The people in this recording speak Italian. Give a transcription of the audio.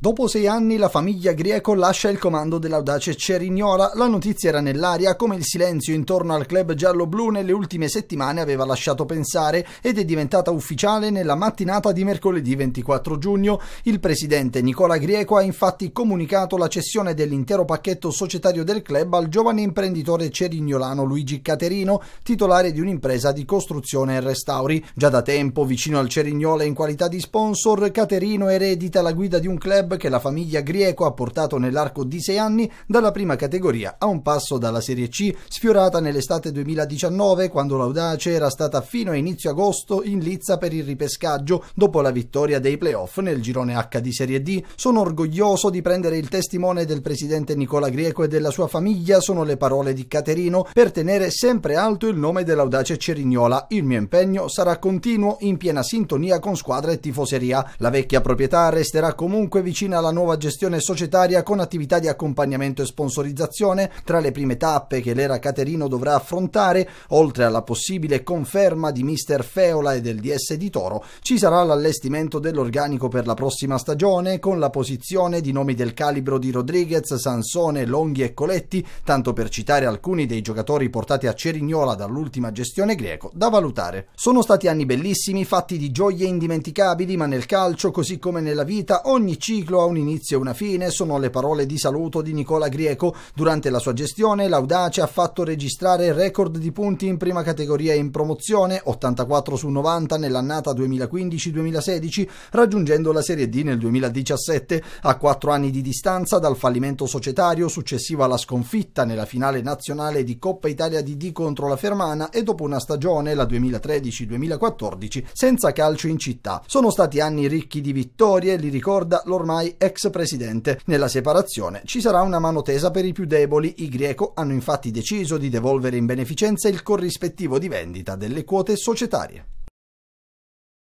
Dopo sei anni la famiglia Grieco lascia il comando dell'audace Cerignola. La notizia era nell'aria, come il silenzio intorno al club giallo-blu nelle ultime settimane aveva lasciato pensare, ed è diventata ufficiale nella mattinata di mercoledì 24 giugno. Il presidente Nicola Grieco ha infatti comunicato la cessione dell'intero pacchetto societario del club al giovane imprenditore cerignolano Luigi Caterino, titolare di un'impresa di costruzione e restauri. Già da tempo vicino al Cerignola in qualità di sponsor, Caterino eredita la guida di un club club che la famiglia Grieco ha portato nell'arco di sei anni dalla prima categoria a un passo dalla Serie C, sfiorata nell'estate 2019 quando l'Audace era stata fino a inizio agosto in lizza per il ripescaggio dopo la vittoria dei playoff nel girone H di Serie D. Sono orgoglioso di prendere il testimone del presidente Nicola Grieco e della sua famiglia, sono le parole di Caterino, per tenere sempre alto il nome dell'Audace Cerignola. Il mio impegno sarà continuo in piena sintonia con squadra e tifoseria. La vecchia proprietà resterà comunque vicina avvicina alla nuova gestione societaria con attività di accompagnamento e sponsorizzazione. Tra le prime tappe che l'era Caterino dovrà affrontare, oltre alla possibile conferma di mister Feola e del DS di Toro, ci sarà l'allestimento dell'organico per la prossima stagione con la posizione di nomi del calibro di Rodriguez, Sansone, Longhi e Coletti, tanto per citare alcuni dei giocatori portati a Cerignola dall'ultima gestione greco, da valutare. Sono stati anni bellissimi, fatti di gioie indimenticabili, ma nel calcio, così come nella vita, ogni ciclo ciclo ha un inizio e una fine sono le parole di saluto di Nicola Grieco. Durante la sua gestione l'Audace ha fatto registrare record di punti in prima categoria e in promozione, 84 su 90 nell'annata 2015-2016, raggiungendo la Serie D nel 2017, a 4 anni di distanza dal fallimento societario successivo alla sconfitta nella finale nazionale di Coppa Italia di D contro la Fermana e dopo una stagione, la 2013-2014, senza calcio in città. Sono stati anni ricchi di vittorie, li ricorda l'ormai ormai ex presidente. Nella separazione ci sarà una mano tesa per i più deboli. I greco hanno infatti deciso di devolvere in beneficenza il corrispettivo di vendita delle quote societarie.